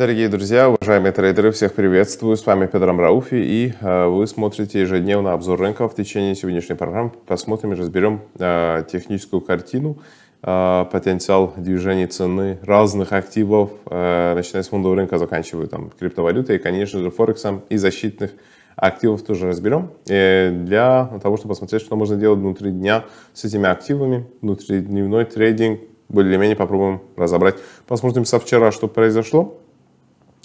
Дорогие друзья, уважаемые трейдеры, всех приветствую. С вами Петром Рауфи, и э, вы смотрите ежедневно обзор рынка. В течение сегодняшней программы посмотрим и разберем э, техническую картину, э, потенциал движения цены разных активов, начиная с фондового рынка, заканчивая там криптовалютой, и, конечно же, Форексом и защитных активов тоже разберем. И для того, чтобы посмотреть, что можно делать внутри дня с этими активами, внутридневной трейдинг, более-менее попробуем разобрать. Посмотрим со вчера, что произошло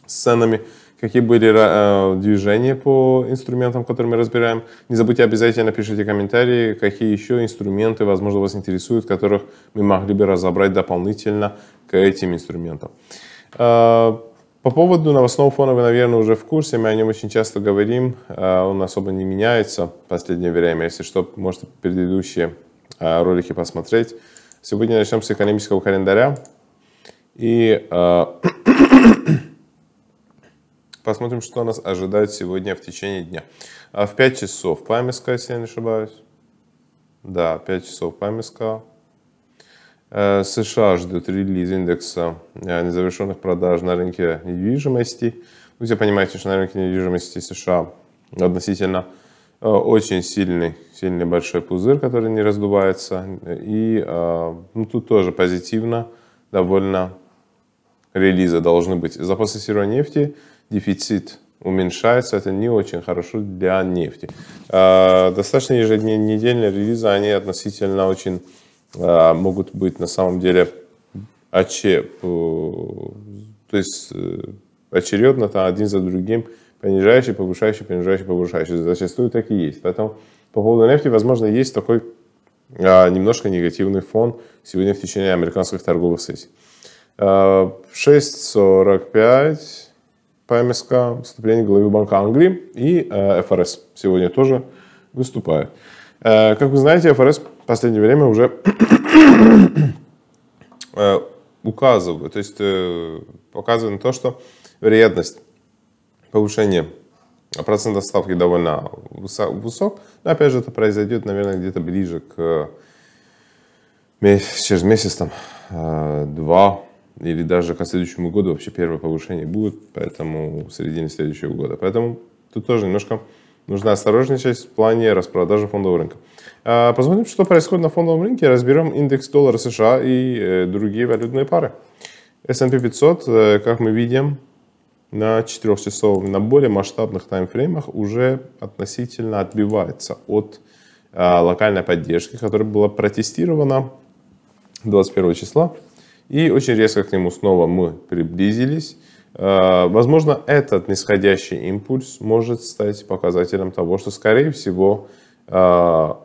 сценами, какие были э, движения по инструментам, которые мы разбираем. Не забудьте обязательно пишите комментарии, какие еще инструменты, возможно, вас интересуют, которых мы могли бы разобрать дополнительно к этим инструментам. Э, по поводу новостного фона вы, наверное, уже в курсе, мы о нем очень часто говорим, а он особо не меняется в последнее время, если что, можете предыдущие э, ролики посмотреть. Сегодня начнем с экономического календаря. И э, Посмотрим, что нас ожидает сегодня в течение дня. А в 5 часов Памиска, если я не ошибаюсь. Да, 5 часов Памиска. Э, США ждет релиз индекса э, незавершенных продаж на рынке недвижимости. Вы ну, все понимаете, что на рынке недвижимости США относительно э, очень сильный, сильный большой пузырь, который не раздувается. И ну, тут тоже позитивно довольно релизы должны быть. Запасы сырой нефти дефицит уменьшается, это не очень хорошо для нефти. А, достаточно еженедельные релизы, они относительно очень а, могут быть на самом деле очеп, то есть э, очередно там один за другим понижающий, повышающий, понижающий, повышающий. Зачастую так и есть. Поэтому по поводу нефти, возможно, есть такой а, немножко негативный фон сегодня в течение американских торговых сессий. 6.45 ПМСК, выступление главы Банка Англии и э, ФРС сегодня тоже выступает. Э, как вы знаете, ФРС в последнее время уже э, указывает, то есть показывает на то, что вероятность повышения процента ставки довольно высок. Но опять же, это произойдет, наверное, где-то ближе к месяц, через месяц, там, два, или даже к следующему году вообще первое повышение будет, поэтому в середине следующего года. Поэтому тут тоже немножко нужна осторожничать в плане распродажи фондового рынка. А, Посмотрим, что происходит на фондовом рынке. Разберем индекс доллара США и э, другие валютные пары. S&P 500, э, как мы видим, на 4-часовом, на более масштабных таймфреймах уже относительно отбивается от а, локальной поддержки, которая была протестирована 21 числа. И очень резко к нему снова мы приблизились. А, возможно, этот нисходящий импульс может стать показателем того, что, скорее всего, а,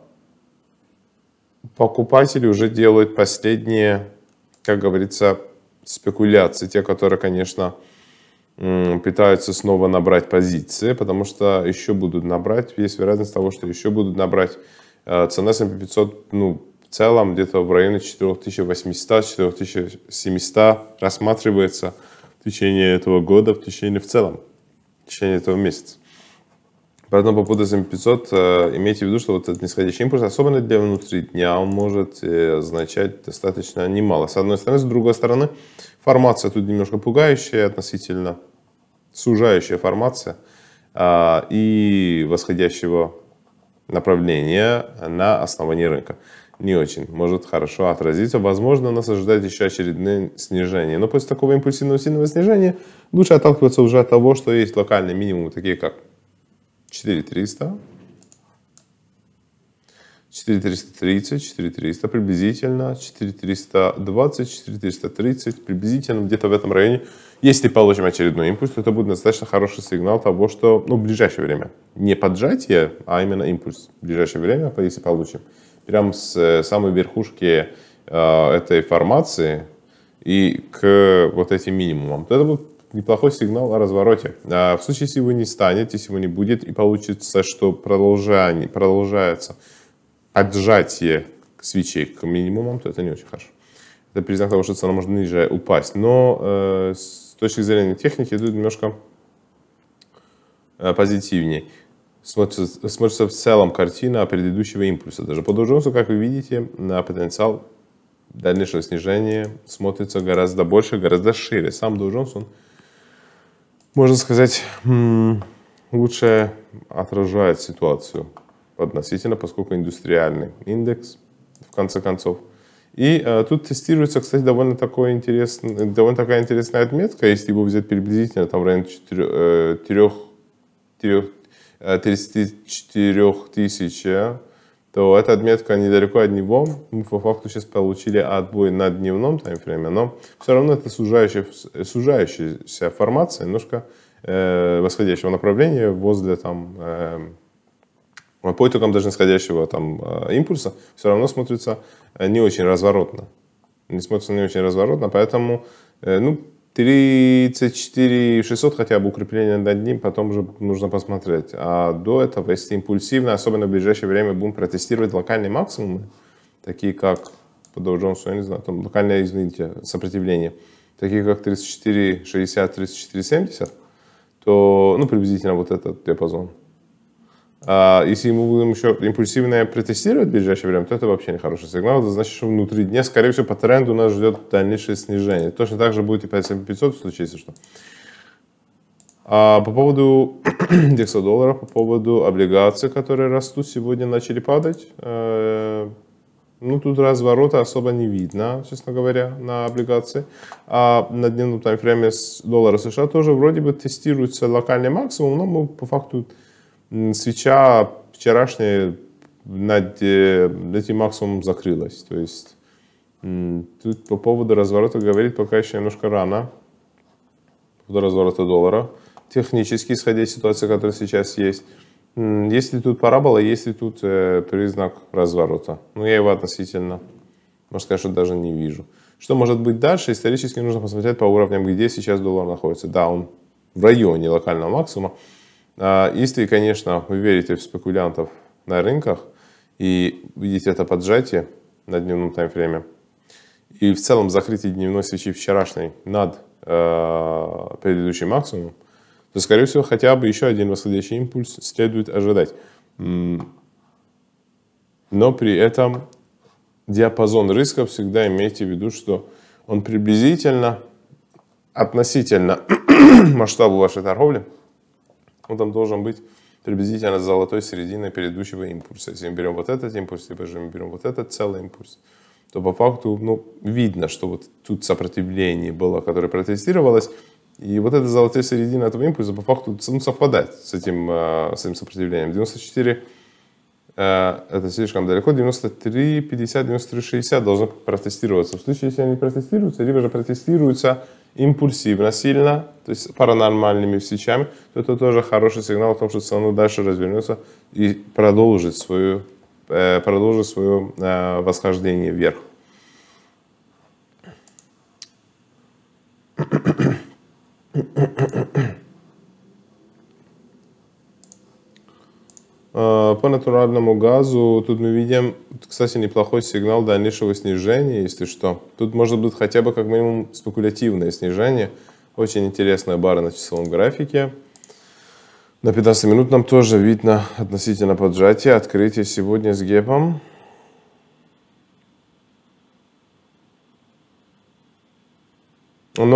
покупатели уже делают последние, как говорится, спекуляции, те, которые, конечно, пытаются снова набрать позиции, потому что еще будут набрать, есть вероятность того, что еще будут набрать. А, цена S&P 500, ну, в целом где-то в районе 4800-4700 рассматривается в течение этого года, в течение в целом, в течение этого месяца. Поэтому по поводу SM500 э, имейте в виду, что вот этот нисходящий импульс, особенно для внутри дня, он может э, означать достаточно немало. С одной стороны, с другой стороны, формация тут немножко пугающая относительно, сужающая формация а, и восходящего направления на основании рынка не очень может хорошо отразиться. Возможно, нас ожидает еще очередное снижение. Но после такого импульсивного сильного снижения лучше отталкиваться уже от того, что есть локальные минимумы, такие как 4300, 4330, 4300 приблизительно, 4320, 4330 приблизительно где-то в этом районе. Если получим очередной импульс, то это будет достаточно хороший сигнал того, что ну, в ближайшее время не поджатие, а именно импульс в ближайшее время, если получим прям с э, самой верхушки э, этой формации и к вот этим минимумам. Это будет неплохой сигнал о развороте. А в случае, если его не станет, если его не будет, и получится, что продолжание, продолжается отжатие свечей к минимумам, то это не очень хорошо. Это признак того, что цена может ниже упасть. Но э, с точки зрения техники, это немножко э, позитивнее. Смотрится, в целом картина предыдущего импульса. Даже по доджонсу, как вы видите, на потенциал дальнейшего снижения смотрится гораздо больше, гораздо шире. Сам доджонс, он, можно сказать, лучше отражает ситуацию относительно, поскольку индустриальный индекс, в конце концов. И э, тут тестируется, кстати, довольно, такой интересный, довольно такая интересная отметка, если его взять приблизительно там в районе 4, э, 3, 3 34 э, тысяч, то эта отметка недалеко от него. Мы по факту сейчас получили отбой на дневном таймфрейме, но все равно это сужающая, сужающаяся формация, немножко э, восходящего направления возле там... Э, по итогам даже нисходящего там, э, импульса, все равно смотрится не очень разворотно. Не смотрится не очень разворотно, поэтому э, ну, 34 600 хотя бы укрепление над ним, потом уже нужно посмотреть. А до этого, если импульсивно, особенно в ближайшее время будем протестировать локальные максимумы, такие как по Доу-Джонсу, я не знаю, там локальное, извините, сопротивление, такие как 34 60, 34 70, то, ну, приблизительно вот этот диапазон. А, если мы будем еще импульсивно протестировать в ближайшее время, то это вообще не хороший сигнал. Это значит, что внутри дня, скорее всего, по тренду нас ждет дальнейшее снижение. Точно так же будет и по S&P 500 в случае, если что. А по поводу индекса доллара, по поводу облигаций, которые растут, сегодня начали падать. Э, ну, тут разворота особо не видно, честно говоря, на облигации. А на дневном таймфрейме доллара США тоже вроде бы тестируется локальный максимум, но мы по факту свеча вчерашняя над э, этим максимумом закрылась. То есть тут по поводу разворота говорить пока еще немножко рано. По поводу разворота доллара. Технически, исходя из ситуации, которая сейчас есть. есть ли тут парабола, есть ли тут э, признак разворота. Но ну, я его относительно, можно сказать, что даже не вижу. Что может быть дальше? Исторически нужно посмотреть по уровням, где сейчас доллар находится. Да, он в районе локального максимума. А, если, конечно, вы верите в спекулянтов на рынках и видите это поджатие на дневном таймфрейме, и в целом закрытие дневной свечи вчерашней над э, предыдущим максимумом, то, скорее всего, хотя бы еще один восходящий импульс следует ожидать. Но при этом диапазон рисков всегда имейте в виду, что он приблизительно относительно масштабу вашей торговли – он там должен быть приблизительно с золотой середины предыдущего импульса. Если мы берем вот этот импульс, либо же мы берем вот этот целый импульс, то по факту ну, видно, что вот тут сопротивление было, которое протестировалось, и вот эта золотая середина этого импульса по факту ну, совпадает с этим, э, с этим сопротивлением. 94 э, это слишком далеко, 93, 50, 93, 60 должно протестироваться. В случае, если они протестируются, либо же протестируются импульсивно сильно, то есть паранормальными вещами, то это тоже хороший сигнал о том, что цена дальше развернется и продолжит, свою, э, продолжит свое э, восхождение вверх. А, по натуральному газу тут мы видим, кстати, неплохой сигнал дальнейшего снижения, если что. Тут может быть хотя бы как минимум спекулятивное снижение. Очень интересная бара на часовом графике. На 15 минут нам тоже видно относительно поджатие открытие сегодня с гепом.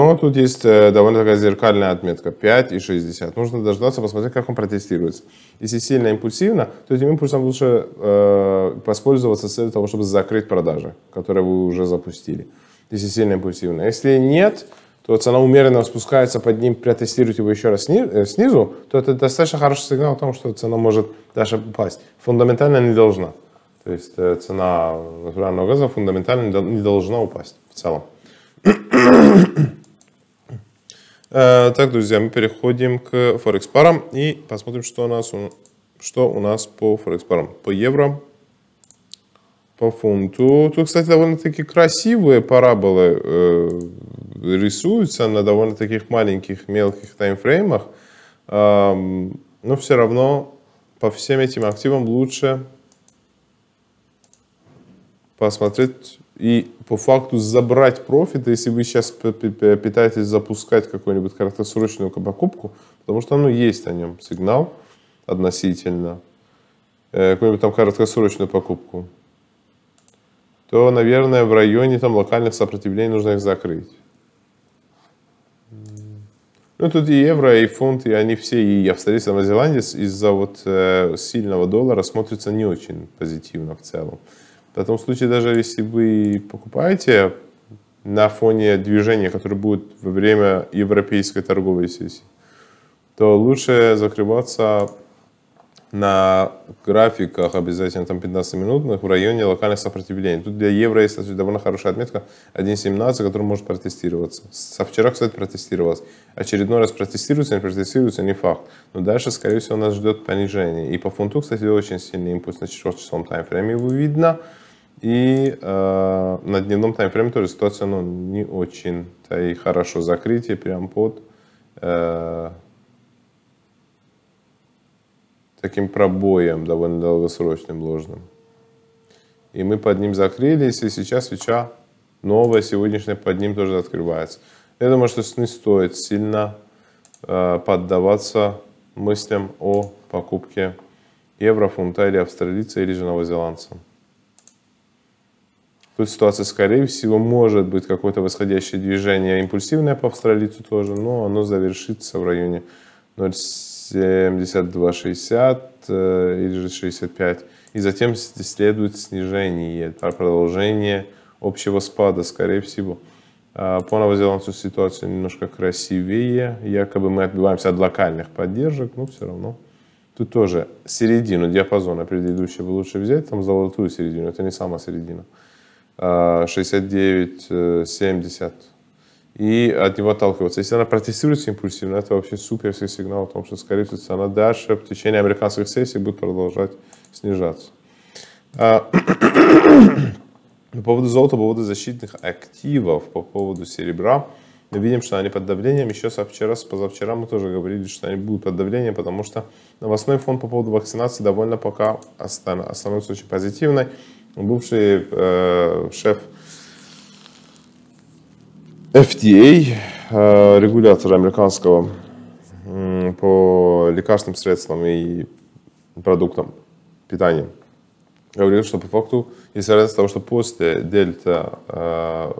Но ну, тут есть э, довольно такая зеркальная отметка 5 и 60. Нужно дождаться, посмотреть, как он протестируется. Если сильно импульсивно, то этим импульсом лучше э, воспользоваться с целью того, чтобы закрыть продажи, которые вы уже запустили. Если сильно импульсивно. Если нет, то цена умеренно спускается под ним, протестируете его еще раз э, снизу, то это достаточно хороший сигнал о том, что цена может дальше упасть. Фундаментально не должна. То есть э, цена натурального газа фундаментально не должна упасть в целом. Э, так, друзья, мы переходим к Форекс парам и посмотрим, что у нас, что у нас по Форекс парам. По евро, по фунту. Тут, кстати, довольно-таки красивые параболы э, рисуются на довольно таких маленьких, мелких таймфреймах. Э, но все равно по всем этим активам лучше посмотреть и по факту забрать профит, если вы сейчас пытаетесь запускать какую-нибудь краткосрочную покупку, потому что ну, есть о нем сигнал относительно, э, какую-нибудь там краткосрочную покупку, то, наверное, в районе там локальных сопротивлений нужно их закрыть. Ну, тут и евро, и фунт, и они все, и австралийцы, и новозеландец из-за вот э, сильного доллара смотрятся не очень позитивно в целом. В этом случае, даже если вы покупаете на фоне движения, которое будет во время европейской торговой сессии, то лучше закрываться на графиках обязательно там 15-минутных в районе локальных сопротивлений. Тут для евро есть кстати, довольно хорошая отметка 1.17, которая может протестироваться. Со вчера, кстати, протестировалась. Очередной раз протестируется, не протестируется, не факт. Но дальше, скорее всего, нас ждет понижение. И по фунту, кстати, очень сильный импульс на 4 часовом таймфрейме его видно. И э, на дневном таймфрейме тоже ситуация ну, не очень-то и хорошо. Закрытие прям под э, таким пробоем довольно долгосрочным ложным. И мы под ним закрылись, и сейчас свеча новая, сегодняшняя под ним тоже открывается. Я думаю, что не стоит сильно э, поддаваться мыслям о покупке еврофунта или австралийца или же новозеландца. Тут ситуация, скорее всего, может быть какое-то восходящее движение, импульсивное по австралийцу тоже, но оно завершится в районе 0,7260 э, или же 65. И затем следует снижение, а, продолжение общего спада, скорее всего. А, по новозеландцу ситуация немножко красивее. Якобы мы отбиваемся от локальных поддержек, но все равно. Тут тоже середину диапазона предыдущего лучше взять, там золотую середину, это не сама середина. 69-70 э, э, и от него отталкиваться. Если она протестируется импульсивно, это вообще суперский сигнал о том, что, скорее всего, она дальше в течение американских сессий будет продолжать снижаться. А, по поводу золота, по поводу защитных активов, по поводу серебра, мы видим, что они под давлением. Еще со вчера, с позавчера мы тоже говорили, что они будут под давлением, потому что новостной фон по поводу вакцинации довольно пока останется очень позитивной бывший э, шеф FDA, э, регулятора американского э, по лекарственным средствам и продуктам питания, говорил, что по факту есть вероятность того, что после дельта, э,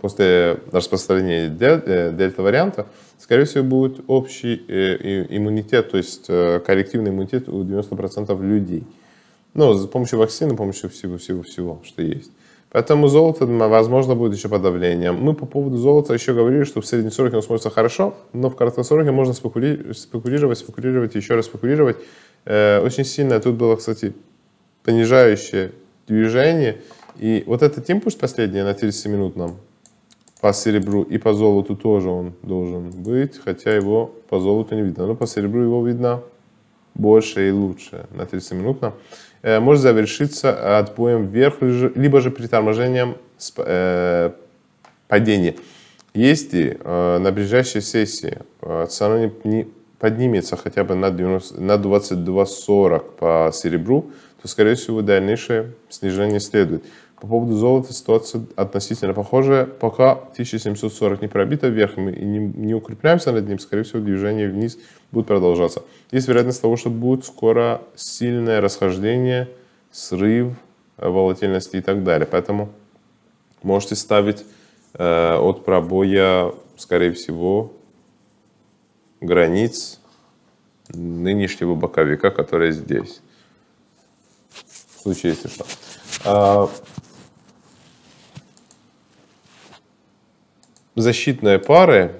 после распространения э, дельта варианта, скорее всего, будет общий э, иммунитет, то есть э, коллективный иммунитет у 90% людей. Ну, с помощью вакцины, с помощью всего-всего-всего, что есть. Поэтому золото, возможно, будет еще подавлением. Мы по поводу золота еще говорили, что в среднесроке он смотрится хорошо, но в краткосроке можно спекули... спекулировать, спекулировать, еще раз спекулировать. Э, очень сильно тут было, кстати, понижающее движение. И вот этот импульс последний на 30-минутном по серебру и по золоту тоже он должен быть, хотя его по золоту не видно, но по серебру его видно больше и лучше на 30 минут. Э, может завершиться отбоем вверх, либо же приторможением э, падения. Если э, на ближайшей сессии цена не поднимется хотя бы на, 90, на 22.40 по серебру, то, скорее всего, дальнейшее снижение следует. По поводу золота ситуация относительно похожая. Пока 1740 не пробита вверх и не, не укрепляемся над ним, скорее всего, движение вниз будет продолжаться. Есть вероятность того, что будет скоро сильное расхождение, срыв, э, волатильности и так далее. Поэтому можете ставить э, от пробоя, скорее всего, границ нынешнего боковика, который здесь. В случае, если что. А, защитные пары,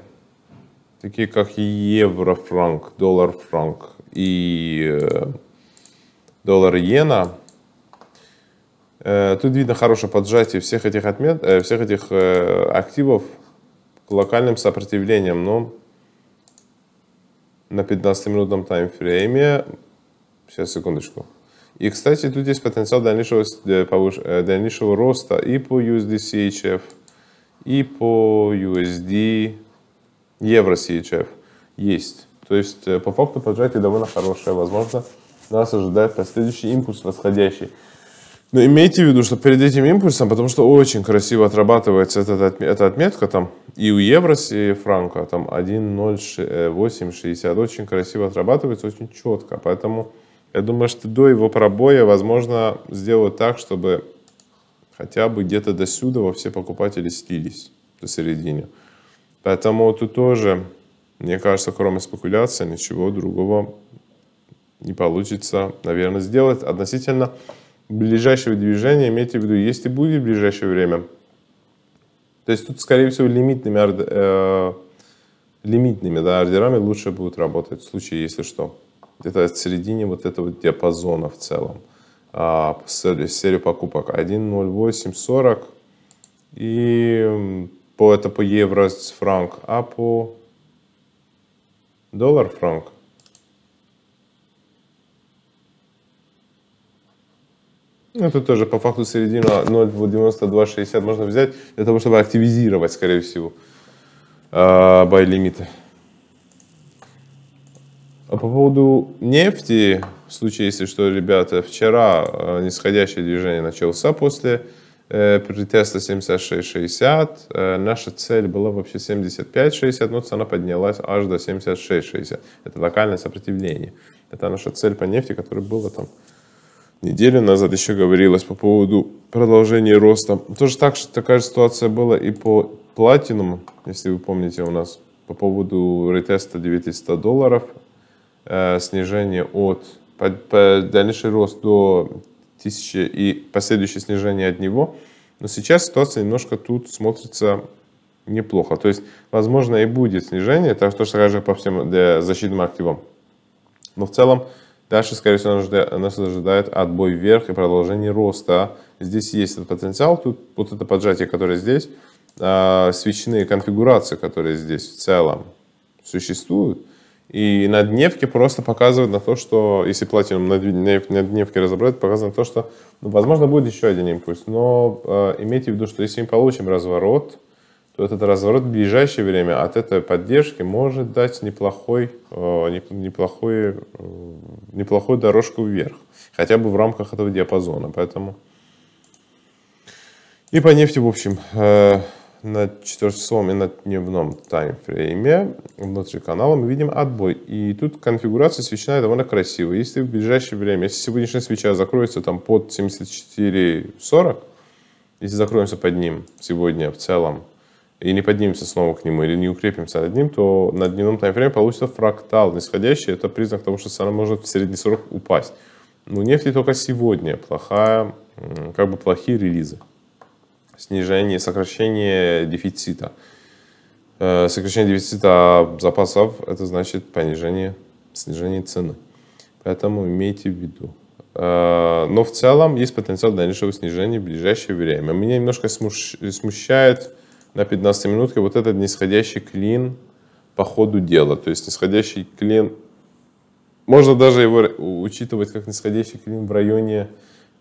такие как евро-франк, доллар-франк и э, доллар-иена, э, Тут видно хорошее поджатие всех этих, отмет, э, всех этих активов к локальным сопротивлением но на 15-минутном таймфрейме. Сейчас, секундочку. И, кстати, тут есть потенциал дальнейшего, дальнейшего роста и по USD CHF и по USD, евро CHF есть. То есть э, по факту поджатие довольно хорошее. Возможно, нас ожидает последующий импульс восходящий. Но имейте в виду, что перед этим импульсом, потому что очень красиво отрабатывается эта, эта отметка, там и у евро, и франка, а там 1.0860, очень красиво отрабатывается, очень четко. Поэтому я думаю, что до его пробоя, возможно, сделают так, чтобы хотя бы где-то до сюда во все покупатели слились до середины. Поэтому тут тоже, мне кажется, кроме спекуляции, ничего другого не получится, наверное, сделать. Относительно ближайшего движения, имейте в виду, если будет в ближайшее время, то есть тут, скорее всего, лимитными, э, лимитными да, ордерами лучше будут работать в случае, если что. Где-то в середине вот этого диапазона в целом а, серию покупок 1.0840 и по это по евро франк, а по доллар франк. Ну, это тоже по факту середина 0.9260 можно взять для того, чтобы активизировать, скорее всего, бай-лимиты. А по поводу нефти, в случае, если что, ребята, вчера э, нисходящее движение начался после э, притеста 76.60. Э, наша цель была вообще 75.60, но цена поднялась аж до 76.60. Это локальное сопротивление. Это наша цель по нефти, которая была там неделю назад еще говорилось по поводу продолжения роста. Тоже так, что такая же ситуация была и по платинуму, если вы помните у нас, по поводу ретеста 900 долларов. Э, снижение от дальнейший рост до 1000 и последующее снижение от него. Но сейчас ситуация немножко тут смотрится неплохо. То есть, возможно, и будет снижение, так что сразу по всем защитным активам. Но в целом дальше, скорее всего, нас ожидает отбой вверх и продолжение роста. Здесь есть этот потенциал, тут вот это поджатие, которое здесь, а, свечные конфигурации, которые здесь в целом существуют, и на дневке просто показывает на то, что, если платинум на, на дневке разобрать, показывает на то, что, ну, возможно, будет еще один импульс. Но э, имейте в виду, что если мы получим разворот, то этот разворот в ближайшее время от этой поддержки может дать неплохой, э, неплохой, э, неплохую дорожку вверх. Хотя бы в рамках этого диапазона. Поэтому... И по нефти, в общем... Э, на четырехчасовом и на дневном таймфрейме внутри канала мы видим отбой. И тут конфигурация свечная довольно красивая. Если в ближайшее время, если сегодняшняя свеча закроется там под 74.40, если закроемся под ним сегодня в целом, и не поднимемся снова к нему, или не укрепимся над ним, то на дневном таймфрейме получится фрактал. Нисходящий – это признак того, что цена может в средний срок упасть. Но нефти только сегодня плохая, как бы плохие релизы снижение, сокращение дефицита. Э, сокращение дефицита запасов – это значит понижение, снижение цены. Поэтому имейте в виду. Э, но в целом есть потенциал дальнейшего снижения в ближайшее время. Меня немножко смущает на 15 минутке вот этот нисходящий клин по ходу дела. То есть нисходящий клин, можно даже его учитывать как нисходящий клин в районе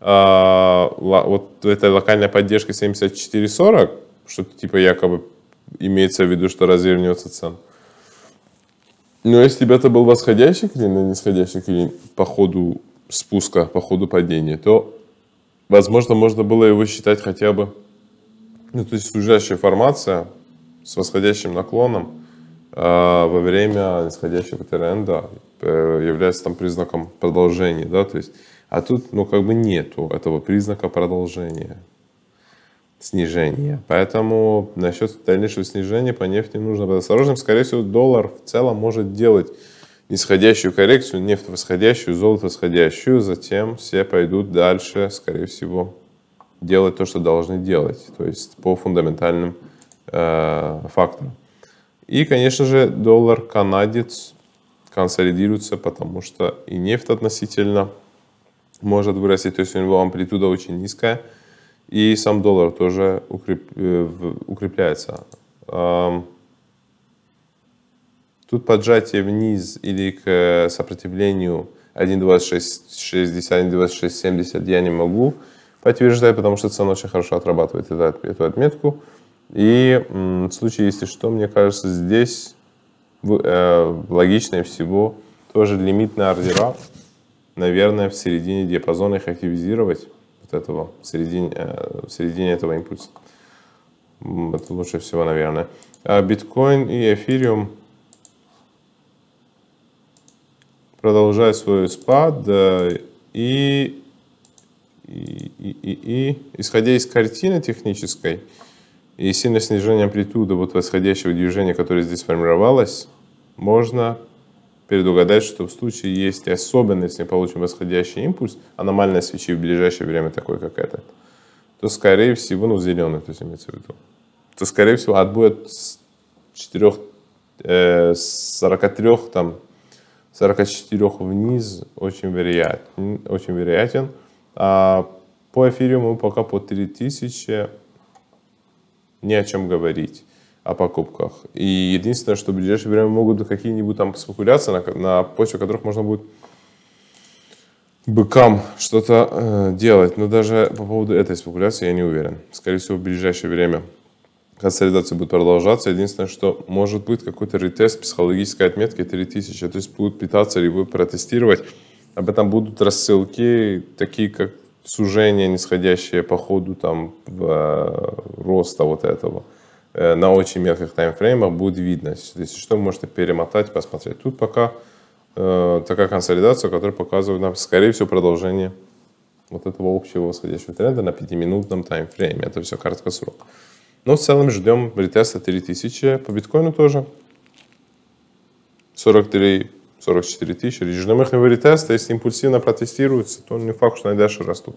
а, вот эта локальная поддержка 7440, что-то типа якобы имеется в виду, что развернется цен. Но ну, а если бы это был восходящий клин, а нисходящий клин по ходу спуска, по ходу падения, то, возможно, можно было его считать хотя бы, ну, то есть сужающая формация с восходящим наклоном э, во время нисходящего тренда э, является там признаком продолжения, да, то есть а тут, ну, как бы нету этого признака продолжения снижения. Поэтому насчет дальнейшего снижения по нефти нужно быть осторожным. Скорее всего, доллар в целом может делать нисходящую коррекцию, нефть восходящую, золото восходящую, затем все пойдут дальше, скорее всего, делать то, что должны делать, то есть по фундаментальным э, факторам. И, конечно же, доллар-канадец консолидируется, потому что и нефть относительно может вырасти, то есть у него амплитуда очень низкая. И сам доллар тоже укреп, э, укрепляется. Тут поджатие вниз или к э, сопротивлению 1.2660, 1.2670 я не могу подтверждать, потому что цена очень хорошо отрабатывает эту эту отметку. И в случае, если что, мне кажется, здесь э, логичнее всего тоже лимит ордера наверное, в середине диапазона их активизировать, вот этого, в середине, э, в середине этого импульса. Это лучше всего, наверное. А биткоин и эфириум продолжают свой спад и и, и, и, и исходя из картины технической и сильное снижение амплитуды вот восходящего движения, которое здесь формировалось, можно предугадать, что в случае есть особенность, не получим восходящий импульс, аномальная свечи в ближайшее время такой, как этот, то, скорее всего, ну, зеленый, то есть имеется в виду, то, скорее всего, отбудет с 4, э, 43, там, 44 вниз очень вероятен, очень вероятен. А по эфириуму пока по 3000 не о чем говорить о покупках. И единственное, что в ближайшее время могут какие-нибудь там спекуляции, на, на почве которых можно будет быкам что-то э, делать. Но даже по поводу этой спекуляции я не уверен. Скорее всего, в ближайшее время консолидация будет продолжаться. Единственное, что может быть какой-то ретест психологической отметки 3000. То есть будут питаться или будут протестировать. Об этом будут рассылки, такие как сужение, нисходящие по ходу там, в, э, роста вот этого. Э, на очень мелких таймфреймах будет видно. Если что, можете перемотать, посмотреть. Тут пока э, такая консолидация, которая показывает нам, скорее всего, продолжение вот этого общего восходящего тренда на 5-минутном таймфрейме. Это все краткосрок. Но в целом ждем ретеста 3000 по биткоину тоже. 43 44 тысячи. Ждем их ретеста. Если импульсивно протестируется, то не факт, что они дальше растут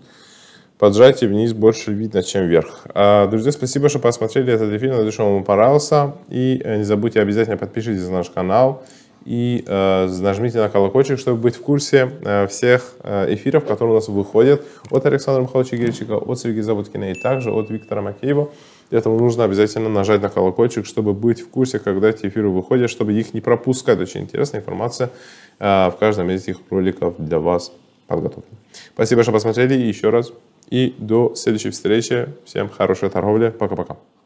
поджатий вниз больше видно, чем вверх. А, друзья, спасибо, что посмотрели этот фильм. Надеюсь, что вам понравился. И э, не забудьте обязательно подпишитесь на наш канал и э, нажмите на колокольчик, чтобы быть в курсе э, всех эфиров, которые у нас выходят от Александра Михайловича Гельчика, от Сергея Заводкина и также от Виктора Макеева. Поэтому нужно обязательно нажать на колокольчик, чтобы быть в курсе, когда эти эфиры выходят, чтобы их не пропускать. Очень интересная информация в каждом из этих роликов для вас подготовлена. Спасибо, что посмотрели. еще раз и до следующей встречи. Всем хорошей торговли. Пока-пока.